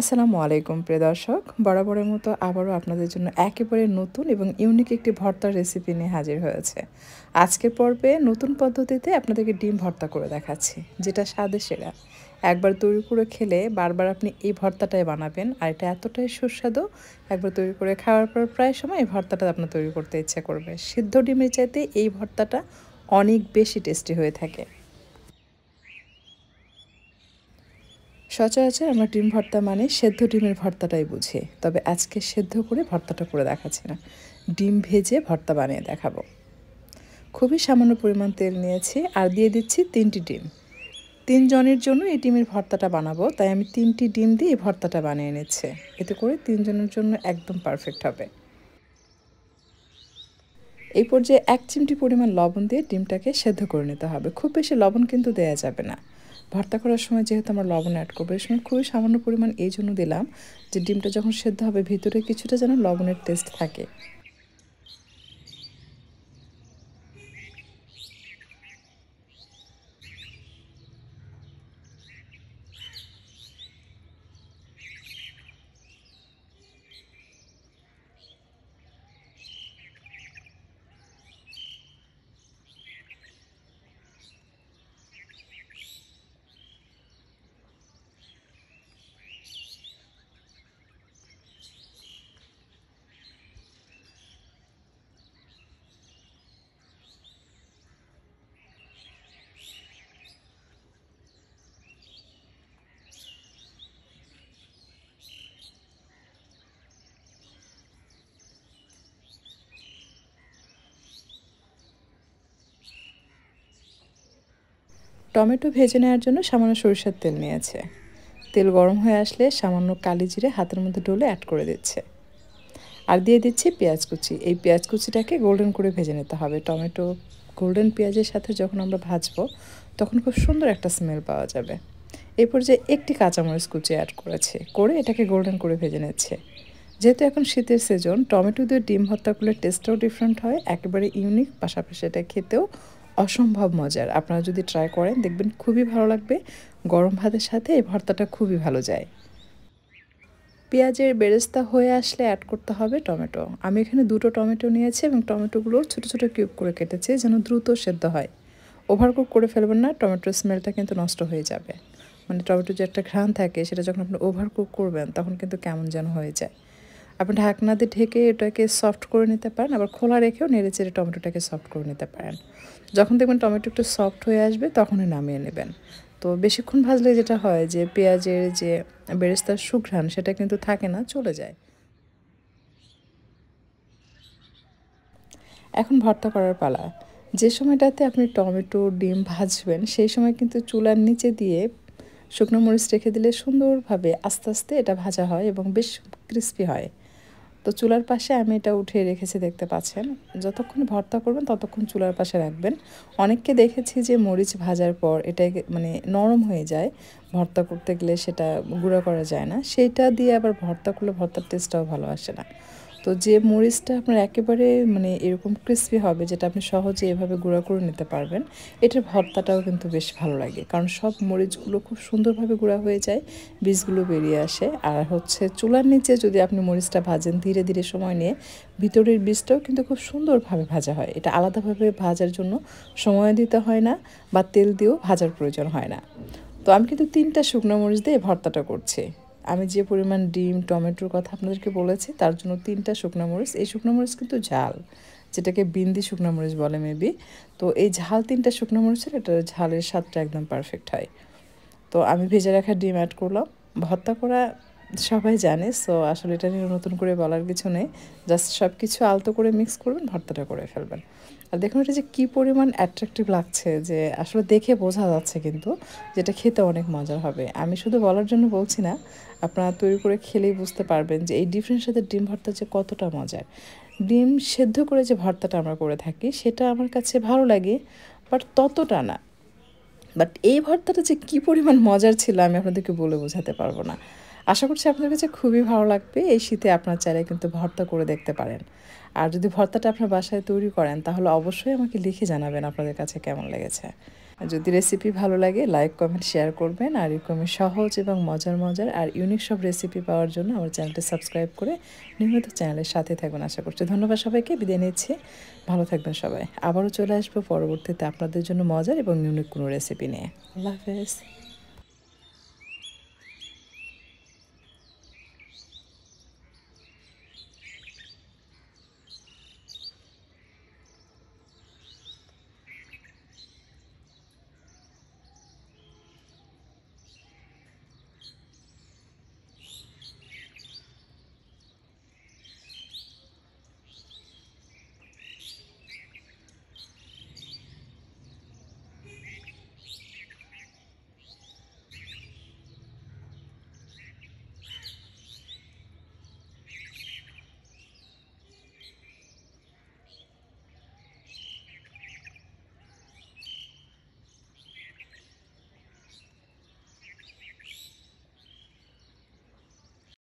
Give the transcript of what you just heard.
আসসালামু আলাইকুম প্রিয় দর্শক বরাবরের মতো আবারও আপনাদের জন্য একেবারে নতুন এবং ইউনিক একটি ভর্তার রেসিপি নিয়ে হাজির হয়েছে আজকের পর্বে নতুন পদ্ধতিতে আপনাদেরকে ডিম ভর্তা করে দেখাচ্ছি যেটা স্বাদে সেরা একবার তৈরি করে খেলে বারবার আপনি এই ভর্তাটাই বানাবেন আর এটা এতটাই সুস্বাদু একবার তৈরি করে খাওয়ার পর প্রায় সময় এই ভর্তাটা আপনার তৈরি করতে ইচ্ছা করবে সিদ্ধ ডিমের চাইতে এই ভর্তাটা অনেক বেশি টেস্টি হয়ে থাকে সচরাচর আমরা ডিম ভর্তা মানে সেদ্ধ ডিমের ভর্তাটাই বুঝি তবে আজকে সেদ্ধ করে ভর্তাটা করে দেখাচ্ছি না ডিম ভেজে ভর্তা বানিয়ে দেখাবো খুবই সামান্য পরিমাণ তেল নিয়েছি আর দিয়ে দিচ্ছি তিনটি ডিম তিনজনের জন্য এই ডিমের ভর্তাটা বানাবো তাই আমি তিনটি ডিম দিয়ে এই ভর্তাটা বানিয়ে নিচ্ছে এতে করে তিনজনের জন্য একদম পারফেক্ট হবে এই পর্যায়ে এক চিমটি পরিমাণ লবণ দিয়ে ডিমটাকে সেদ্ধ করে নিতে হবে খুব বেশি লবণ কিন্তু দেয়া যাবে না ভর্তা করার সময় যেহেতু আমরা লবণ অ্যাড করবো এই সময় খুবই সামান্য পরিমাণ এই জন্য দিলাম যে ডিমটা যখন সেদ্ধ হবে ভিতরে কিছুটা যেন লবণের টেস্ট থাকে টমেটো ভেজে নেওয়ার জন্য সামান্য সরিষার তেল নিয়েছে তেল গরম হয়ে আসলে সামান্য কালি জিরে হাতের মধ্যে ডলে অ্যাড করে দিচ্ছে আর দিয়ে দিচ্ছি পেঁয়াজ কুচি এই পেঁয়াজ কুচিটাকে গোল্ডেন করে ভেজে নিতে হবে টমেটো গোল্ডেন পেঁয়াজের সাথে যখন আমরা ভাজবো তখন খুব সুন্দর একটা স্মেল পাওয়া যাবে এরপর যে একটি কাঁচামরিচ কুচি অ্যাড করেছে করে এটাকে গোল্ডেন করে ভেজে নিচ্ছে যেহেতু এখন শীতের সিজন টমেটো দিয়ে ডিম হত্যা করলে টেস্টটাও ডিফারেন্ট হয় একেবারে ইউনিক পাশাপাশি এটা খেতেও অসম্ভব মজার আপনারা যদি ট্রাই করেন দেখবেন খুবই ভালো লাগবে গরম ভাতের সাথে এই ভর্তাটা খুবই ভালো যায় পেঁয়াজের বেরেস্তা হয়ে আসলে অ্যাড করতে হবে টমেটো আমি এখানে দুটো টমেটো নিয়েছি এবং টমেটোগুলো ছোটো ছোটো কিউব করে কেটেছি যেন দ্রুত সেদ্ধ হয় ওভারকুক করে ফেলবেন না টমেটোর স্মেলটা কিন্তু নষ্ট হয়ে যাবে মানে টমেটোর যে একটা ঘ্রাণ থাকে সেটা যখন আপনি ওভারকুক করবেন তখন কিন্তু কেমন যেন হয়ে যায় আপনি ঢাকনা দিয়ে ঢেকে এটাকে সফট করে নিতে পারেন আবার খোলা রেখেও নেড়ে চেড়ে টমেটোটাকে সফট করে নিতে পারেন যখন দেখবেন টমেটো একটু সফট হয়ে আসবে তখনই নামিয়ে নেবেন তো বেশিক্ষণ ভাজলে যেটা হয় যে পেঁয়াজের যে বেরেস্তার সুঘ্রাণ সেটা কিন্তু থাকে না চলে যায় এখন ভর্তা করার পালা যে সময়টাতে আপনি টমেটো ডিম ভাজবেন সেই সময় কিন্তু চুলার নিচে দিয়ে শুকনো মরিচ রেখে দিলে সুন্দরভাবে আস্তে আস্তে এটা ভাজা হয় এবং বেশ ক্রিস্পি হয় তো চুলার পাশে আমি এটা উঠে রেখেছি দেখতে পাচ্ছেন যতক্ষণ ভর্তা করবেন ততক্ষণ চুলার পাশে রাখবেন অনেককে দেখেছি যে মরিচ ভাজার পর এটা মানে নরম হয়ে যায় ভর্তা করতে গেলে সেটা গুঁড়া করা যায় না সেটা দিয়ে আবার ভর্তা করলে ভর্তার টেস্টটাও ভালো আসে না তো যে মরিচটা আপনার একেবারে মানে এরকম ক্রিসপি হবে যেটা আপনি সহজে এভাবে গুঁড়া করে নিতে পারবেন এটার ভর্তাটাও কিন্তু বেশ ভালো লাগে কারণ সব মরিচগুলো খুব সুন্দরভাবে গুঁড়া হয়ে যায় বীজগুলো বেরিয়ে আসে আর হচ্ছে চুলার নিচে যদি আপনি মরিচটা ভাজেন ধীরে ধীরে সময় নিয়ে ভিতরের বীজটাও কিন্তু খুব সুন্দরভাবে ভাজা হয় এটা আলাদাভাবে ভাজার জন্য সময় দিতে হয় না বা তেল দিয়েও ভাজার প্রয়োজন হয় না তো আমি কিন্তু তিনটা শুকনো মরিচ দিয়ে ভর্তাটা করছি আমি যে পরিমাণ ডিম টমেটোর কথা আপনাদেরকে বলেছি তার জন্য তিনটা শুকনো মরিচ এই শুকনো মরিচ কিন্তু ঝাল যেটাকে বিন্দি শুকনো মরিচ বলে মেবি তো এই ঝাল তিনটা শুকনো মরিচের এটা ঝালের স্বাদটা একদম পারফেক্ট হয় তো আমি ভেজে রাখা ডিম অ্যাড করলাম ভর্তা করা সবাই জানে সো আসলে এটা নিয়ে নতুন করে বলার কিছু নেই জাস্ট সব কিছু আলতো করে মিক্স করবেন ভর্তাটা করে ফেলবেন আর দেখুন এটা যে কী পরিমাণ অ্যাট্রাকটিভ লাগছে যে আসলে দেখে বোঝা যাচ্ছে কিন্তু যেটা খেতে অনেক মজার হবে আমি শুধু বলার জন্য বলছি না আপনারা তৈরি করে খেলেই বুঝতে পারবেন যে এই ডিফারেন্ট সাথে ডিম ভর্তা যে কতটা মজার ডিম সেদ্ধ করে যে ভর্তাটা আমরা করে থাকি সেটা আমার কাছে ভালো লাগে বাট ততটা না বাট এই ভর্তাটা যে কী পরিমাণ মজার ছিল আমি আপনাদেরকে বলে বোঝাতে পারবো না আশা করছি আপনার কাছে খুবই ভালো লাগবে এই শীতে আপনার চাইলে কিন্তু ভর্তা করে দেখতে পারেন আর যদি ভর্তাটা আপনার বাসায় তৈরি করেন তাহলে অবশ্যই আমাকে লিখে জানাবেন আপনাদের কাছে কেমন লেগেছে যদি রেসিপি ভালো লাগে লাইক কমেন্ট শেয়ার করবেন আর এরকমই সহজ এবং মজার মজার আর ইউনিক সব রেসিপি পাওয়ার জন্য আমার চ্যানেলটি সাবস্ক্রাইব করে নিয়মিত চ্যানেলের সাথে থাকবেন আশা করছি ধন্যবাদ সবাইকে বিদায় নিচ্ছি ভালো থাকবেন সবাই আবারও চলে আসবো পরবর্তীতে আপনাদের জন্য মজার এবং ইউনিক কোনো রেসিপি নিয়ে আল্লাহ হাফেজ